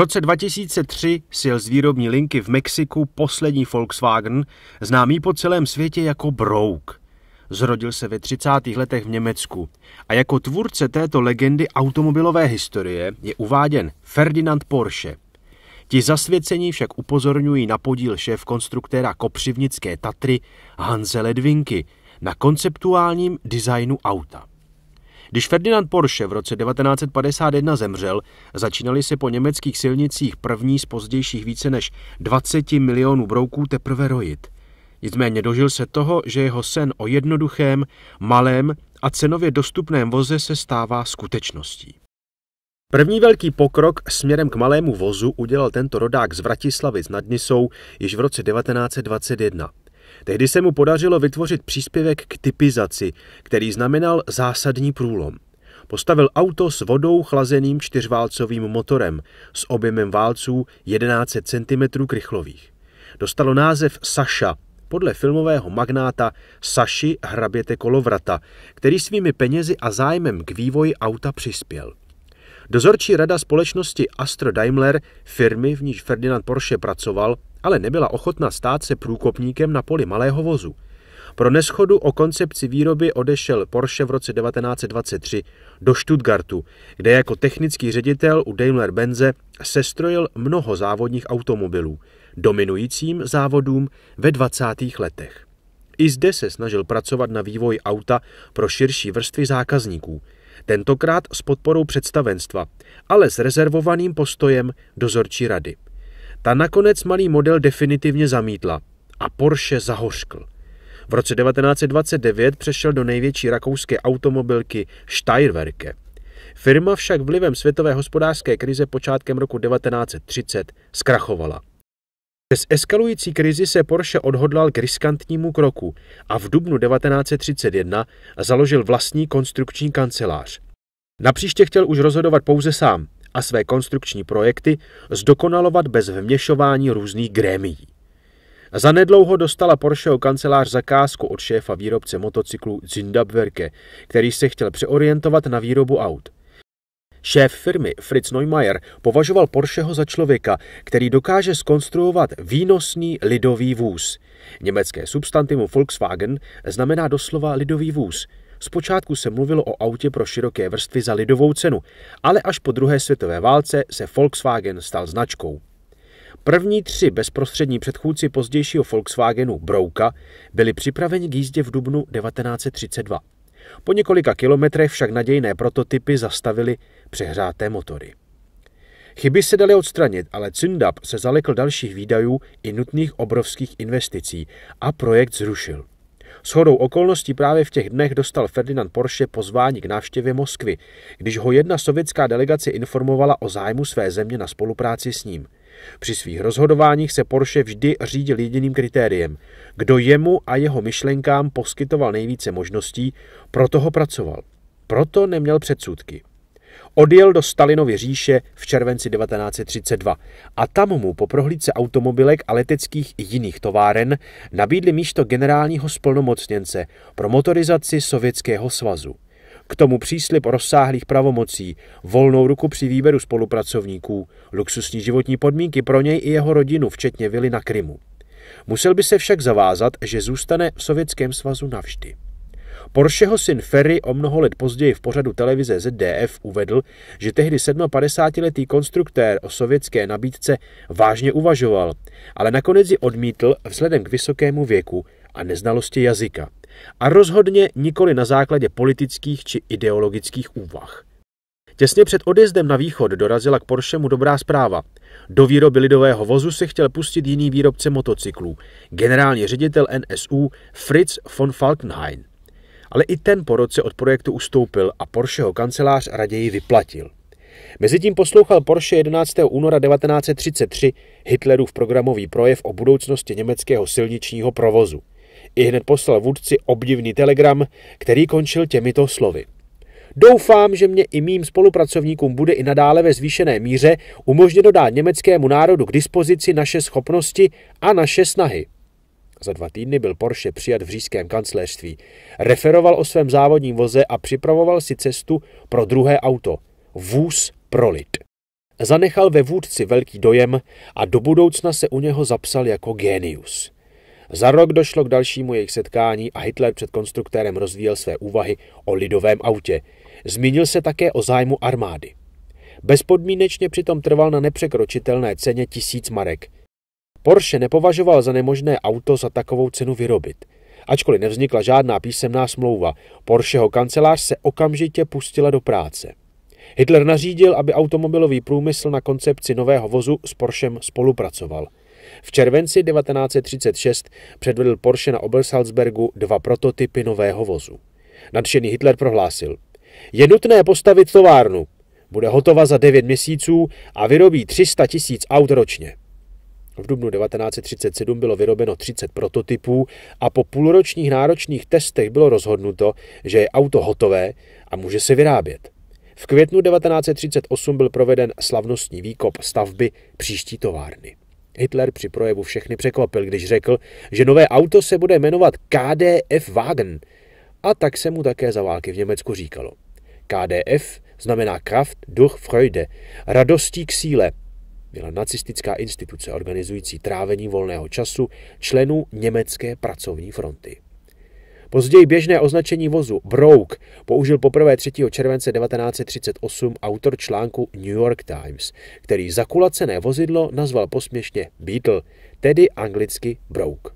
roce 2003 sil z výrobní linky v Mexiku poslední Volkswagen, známý po celém světě jako Brouk. Zrodil se ve 30. letech v Německu a jako tvůrce této legendy automobilové historie je uváděn Ferdinand Porsche. Ti zasvěcení však upozorňují na podíl šéf konstruktéra kopřivnické Tatry Hanse Ledvinky na konceptuálním designu auta. Když Ferdinand Porsche v roce 1951 zemřel, začínaly se po německých silnicích první z pozdějších více než 20 milionů brouků teprve rojit. Nicméně dožil se toho, že jeho sen o jednoduchém, malém a cenově dostupném voze se stává skutečností. První velký pokrok směrem k malému vozu udělal tento rodák z Vratislavy nad Nisou již v roce 1921. Tehdy se mu podařilo vytvořit příspěvek k typizaci, který znamenal zásadní průlom. Postavil auto s vodou chlazeným čtyřválcovým motorem s objemem válců 11 cm krychlových. Dostalo název Saša podle filmového magnáta Saši Hraběte Kolovrata, který svými penězi a zájmem k vývoji auta přispěl. Dozorčí rada společnosti Astro Daimler, firmy, v níž Ferdinand Porsche pracoval, ale nebyla ochotna stát se průkopníkem na poli malého vozu. Pro neschodu o koncepci výroby odešel Porsche v roce 1923 do Stuttgartu, kde jako technický ředitel u Daimler-Benze sestrojil mnoho závodních automobilů, dominujícím závodům ve 20. letech. I zde se snažil pracovat na vývoji auta pro širší vrstvy zákazníků, tentokrát s podporou představenstva, ale s rezervovaným postojem dozorčí rady – ta nakonec malý model definitivně zamítla a Porsche zahořkl. V roce 1929 přešel do největší rakouské automobilky Steyrwerke. Firma však vlivem světové hospodářské krize počátkem roku 1930 zkrachovala. Přes eskalující krizi se Porsche odhodlal k riskantnímu kroku a v dubnu 1931 založil vlastní konstrukční kancelář. Napříště chtěl už rozhodovat pouze sám a své konstrukční projekty zdokonalovat bez vměšování různých grémií. Zanedlouho dostala Porscheho kancelář zakázku od šéfa výrobce motocyklu Zindabwerke, který se chtěl přeorientovat na výrobu aut. Šéf firmy Fritz Neumayer považoval Porscheho za člověka, který dokáže skonstruovat výnosný lidový vůz. Německé substantivum Volkswagen znamená doslova lidový vůz – Zpočátku se mluvilo o autě pro široké vrstvy za lidovou cenu, ale až po druhé světové válce se Volkswagen stal značkou. První tři bezprostřední předchůdci pozdějšího Volkswagenu Brouka byli připraveni k jízdě v dubnu 1932. Po několika kilometrech však nadějné prototypy zastavili přehráté motory. Chyby se daly odstranit, ale Cindab se zalekl dalších výdajů i nutných obrovských investicí a projekt zrušil. S hodou okolností právě v těch dnech dostal Ferdinand Porsche pozvání k návštěvě Moskvy, když ho jedna sovětská delegace informovala o zájmu své země na spolupráci s ním. Při svých rozhodováních se Porsche vždy řídil jediným kritériem. Kdo jemu a jeho myšlenkám poskytoval nejvíce možností, proto ho pracoval. Proto neměl předsudky. Odjel do Stalinovy říše v červenci 1932 a tam mu po prohlídce automobilek a leteckých i jiných továren nabídli místo generálního splnomocněnce pro motorizaci Sovětského svazu. K tomu příslip rozsáhlých pravomocí, volnou ruku při výběru spolupracovníků, luxusní životní podmínky pro něj i jeho rodinu, včetně vily na Krymu. Musel by se však zavázat, že zůstane v Sovětském svazu navždy. Porscheho syn Ferry o mnoho let později v pořadu televize ZDF uvedl, že tehdy 57-letý konstruktér o sovětské nabídce vážně uvažoval, ale nakonec ji odmítl vzhledem k vysokému věku a neznalosti jazyka. A rozhodně nikoli na základě politických či ideologických úvah. Těsně před odjezdem na východ dorazila k Porschemu dobrá zpráva. Do výroby lidového vozu se chtěl pustit jiný výrobce motocyklů, generální ředitel NSU Fritz von Falkenhayn ale i ten po roce od projektu ustoupil a Porscheho kancelář raději vyplatil. Mezitím poslouchal Porsche 11. února 1933 Hitlerův programový projev o budoucnosti německého silničního provozu. I hned poslal vůdci obdivný telegram, který končil těmito slovy. Doufám, že mě i mým spolupracovníkům bude i nadále ve zvýšené míře umožněno dát německému národu k dispozici naše schopnosti a naše snahy. Za dva týdny byl Porsche přijat v říšském kancléřství. Referoval o svém závodním voze a připravoval si cestu pro druhé auto. Vůz pro lid. Zanechal ve vůdci velký dojem a do budoucna se u něho zapsal jako génius. Za rok došlo k dalšímu jejich setkání a Hitler před konstruktérem rozvíjel své úvahy o lidovém autě. Zmínil se také o zájmu armády. Bezpodmínečně přitom trval na nepřekročitelné ceně tisíc marek – Porsche nepovažoval za nemožné auto za takovou cenu vyrobit. Ačkoliv nevznikla žádná písemná smlouva, Porscheho kancelář se okamžitě pustila do práce. Hitler nařídil, aby automobilový průmysl na koncepci nového vozu s Porschem spolupracoval. V červenci 1936 předvedl Porsche na Obersalzbergu dva prototypy nového vozu. Nadšený Hitler prohlásil, je nutné postavit továrnu, bude hotova za 9 měsíců a vyrobí 300 tisíc aut ročně. V dubnu 1937 bylo vyrobeno 30 prototypů a po půlročních náročných testech bylo rozhodnuto, že je auto hotové a může se vyrábět. V květnu 1938 byl proveden slavnostní výkop stavby příští továrny. Hitler při projevu všechny překvapil, když řekl, že nové auto se bude jmenovat KDF Wagen. A tak se mu také za války v Německu říkalo. KDF znamená Kraft durch Freude, radostí k síle, byla nacistická instituce organizující trávení volného času členů německé pracovní fronty. Později běžné označení vozu Brouk použil poprvé 3. července 1938 autor článku New York Times, který zakulacené vozidlo nazval posměšně Beetle, tedy anglicky Brouk.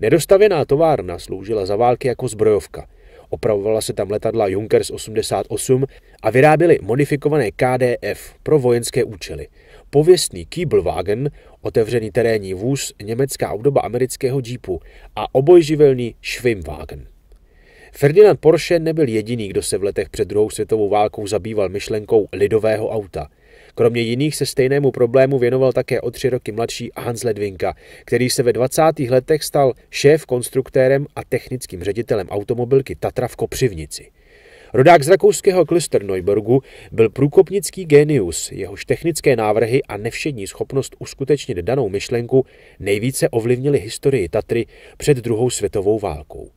Nedostavěná továrna sloužila za války jako zbrojovka. Opravovala se tam letadla Junkers 88 a vyráběly modifikované KDF pro vojenské účely – Pověstný Kiebelwagen, otevřený terénní vůz, německá obdoba amerického džípu a obojživelný Schwimmwagen. Ferdinand Porsche nebyl jediný, kdo se v letech před druhou světovou válkou zabýval myšlenkou lidového auta. Kromě jiných se stejnému problému věnoval také o tři roky mladší Hans Ledvinka, který se ve 20. letech stal šéf konstruktérem a technickým ředitelem automobilky Tatra v Kopřivnici. Rodák z rakouského Neuburgu byl průkopnický génius, jehož technické návrhy a nevšední schopnost uskutečnit danou myšlenku nejvíce ovlivnily historii Tatry před druhou světovou válkou.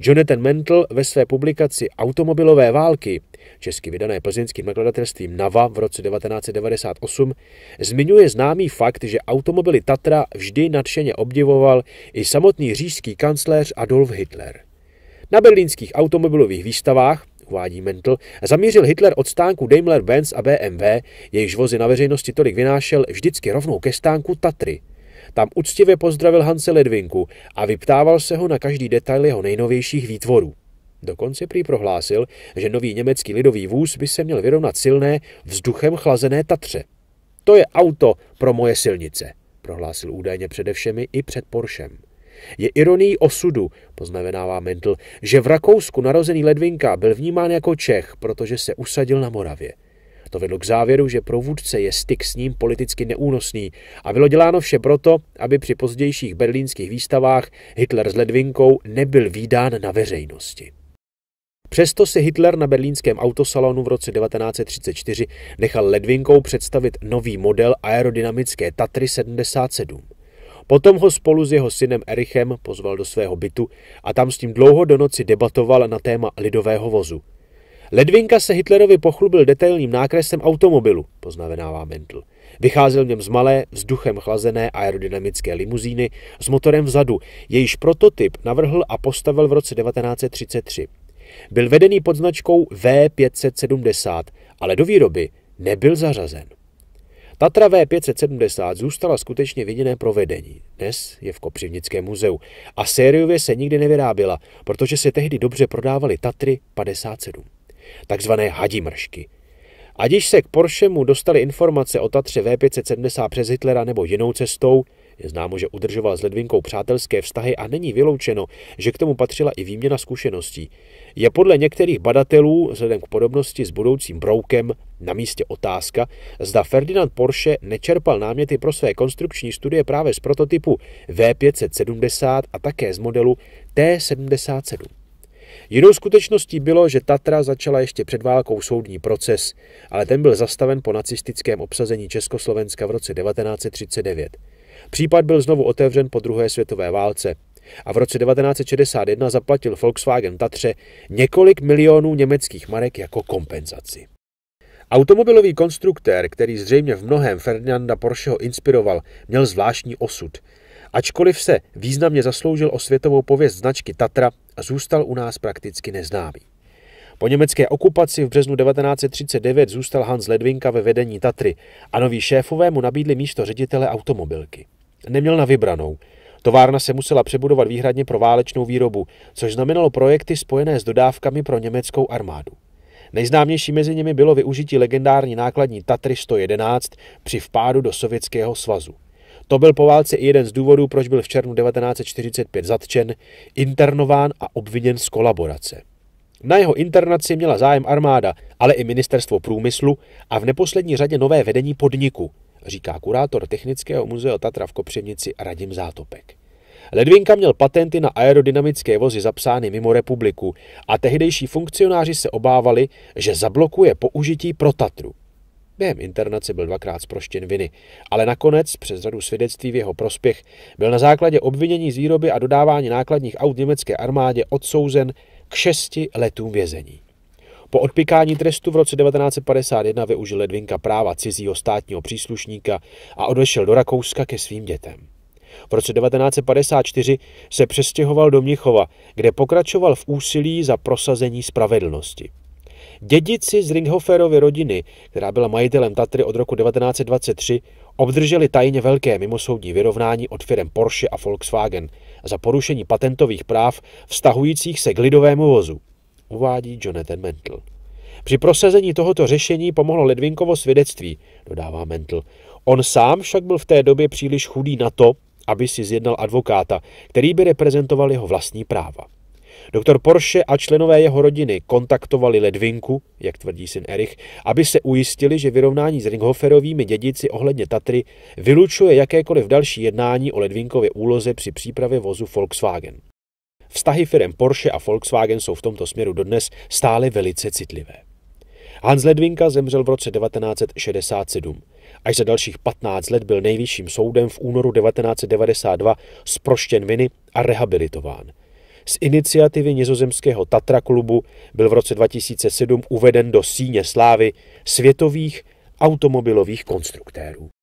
Jonathan Mentel ve své publikaci Automobilové války, česky vydané plzeňským nakladatelstvím Nava v roce 1998, zmiňuje známý fakt, že automobily Tatra vždy nadšeně obdivoval i samotný říšský kancléř Adolf Hitler. Na berlínských automobilových výstavách uvádí Mental, zamířil Hitler od stánku Daimler-Benz a BMW, jejichž vozy na veřejnosti tolik vynášel, vždycky rovnou ke stánku Tatry. Tam uctivě pozdravil Hanse Ledvinku a vyptával se ho na každý detail jeho nejnovějších výtvorů. Dokonce prý prohlásil, že nový německý lidový vůz by se měl vyrovnat silné, vzduchem chlazené Tatře. To je auto pro moje silnice, prohlásil údajně především i před Porschem. Je ironií osudu, poznamenává Mendl, že v Rakousku narozený Ledvinka byl vnímán jako Čech, protože se usadil na Moravě. To vedlo k závěru, že pro vůdce je styk s ním politicky neúnosný a bylo děláno vše proto, aby při pozdějších berlínských výstavách Hitler s Ledvinkou nebyl výdán na veřejnosti. Přesto si Hitler na berlínském autosalonu v roce 1934 nechal Ledvinkou představit nový model aerodynamické Tatry 77. Potom ho spolu s jeho synem Erichem pozval do svého bytu a tam s ním dlouho do noci debatoval na téma lidového vozu. Ledvinka se Hitlerovi pochlubil detailním nákresem automobilu, poznamenává Mendl. Vycházel v něm z malé, vzduchem chlazené aerodynamické limuzíny s motorem vzadu, jejíž prototyp navrhl a postavil v roce 1933. Byl vedený pod značkou V570, ale do výroby nebyl zařazen. Tatra V570 zůstala skutečně viděné provedení. Dnes je v Kopřivnickém muzeu. A sériově se nikdy nevyrábila, protože se tehdy dobře prodávaly Tatry 57. Takzvané hadimršky. A když se k Porschemu dostaly informace o Tatře V570 přes Hitlera nebo jinou cestou, je známo, že udržoval s Ledvinkou přátelské vztahy a není vyloučeno, že k tomu patřila i výměna zkušeností. Je podle některých badatelů, vzhledem k podobnosti s budoucím broukem, na místě otázka, zda Ferdinand Porsche nečerpal náměty pro své konstrukční studie právě z prototypu V570 a také z modelu T77. Jinou skutečností bylo, že Tatra začala ještě před válkou soudní proces, ale ten byl zastaven po nacistickém obsazení Československa v roce 1939. Případ byl znovu otevřen po druhé světové válce a v roce 1961 zaplatil Volkswagen Tatře několik milionů německých marek jako kompenzaci. Automobilový konstruktér, který zřejmě v mnohem Ferdinanda Porscheho inspiroval, měl zvláštní osud. Ačkoliv se významně zasloužil o světovou pověst značky Tatra, zůstal u nás prakticky neznámý. Po německé okupaci v březnu 1939 zůstal Hans Ledvinka ve vedení Tatry a noví šéfové mu nabídli místo ředitele automobilky neměl na vybranou. Továrna se musela přebudovat výhradně pro válečnou výrobu, což znamenalo projekty spojené s dodávkami pro německou armádu. Nejznámější mezi nimi bylo využití legendární nákladní Tatry 111 při vpádu do Sovětského svazu. To byl po válce i jeden z důvodů, proč byl v červnu 1945 zatčen, internován a obviněn z kolaborace. Na jeho internaci měla zájem armáda, ale i ministerstvo průmyslu a v neposlední řadě nové vedení podniku, říká kurátor Technického muzea Tatra v Kopřivnici Radim Zátopek. Ledvinka měl patenty na aerodynamické vozy zapsány mimo republiku a tehdejší funkcionáři se obávali, že zablokuje použití pro Tatru. Během internace byl dvakrát zproštěn viny, ale nakonec, přes řadu svědectví v jeho prospěch, byl na základě obvinění z výroby a dodávání nákladních aut německé armádě odsouzen k šesti letům vězení. Po odpikání trestu v roce 1951 využil Ledvinka práva cizího státního příslušníka a odešel do Rakouska ke svým dětem. V roce 1954 se přestěhoval do Mnichova, kde pokračoval v úsilí za prosazení spravedlnosti. Dědici z Ringhoferovy rodiny, která byla majitelem Tatry od roku 1923, obdrželi tajně velké mimosoudní vyrovnání od firm Porsche a Volkswagen za porušení patentových práv vztahujících se k lidovému vozu uvádí Jonathan Mantle. Při prosazení tohoto řešení pomohlo Ledvinkovo svědectví, dodává Mantle. On sám však byl v té době příliš chudý na to, aby si zjednal advokáta, který by reprezentoval jeho vlastní práva. Doktor Porsche a členové jeho rodiny kontaktovali Ledvinku, jak tvrdí syn Erich, aby se ujistili, že vyrovnání s Ringhoferovými dědici ohledně Tatry vylučuje jakékoliv další jednání o Ledvinkově úloze při přípravě vozu Volkswagen. Vztahy firm Porsche a Volkswagen jsou v tomto směru dodnes stále velice citlivé. Hans Ledvinka zemřel v roce 1967. Až za dalších 15 let byl nejvyšším soudem v únoru 1992 sproštěn viny a rehabilitován. Z iniciativy nizozemského Tatra klubu byl v roce 2007 uveden do síně slávy světových automobilových konstruktérů.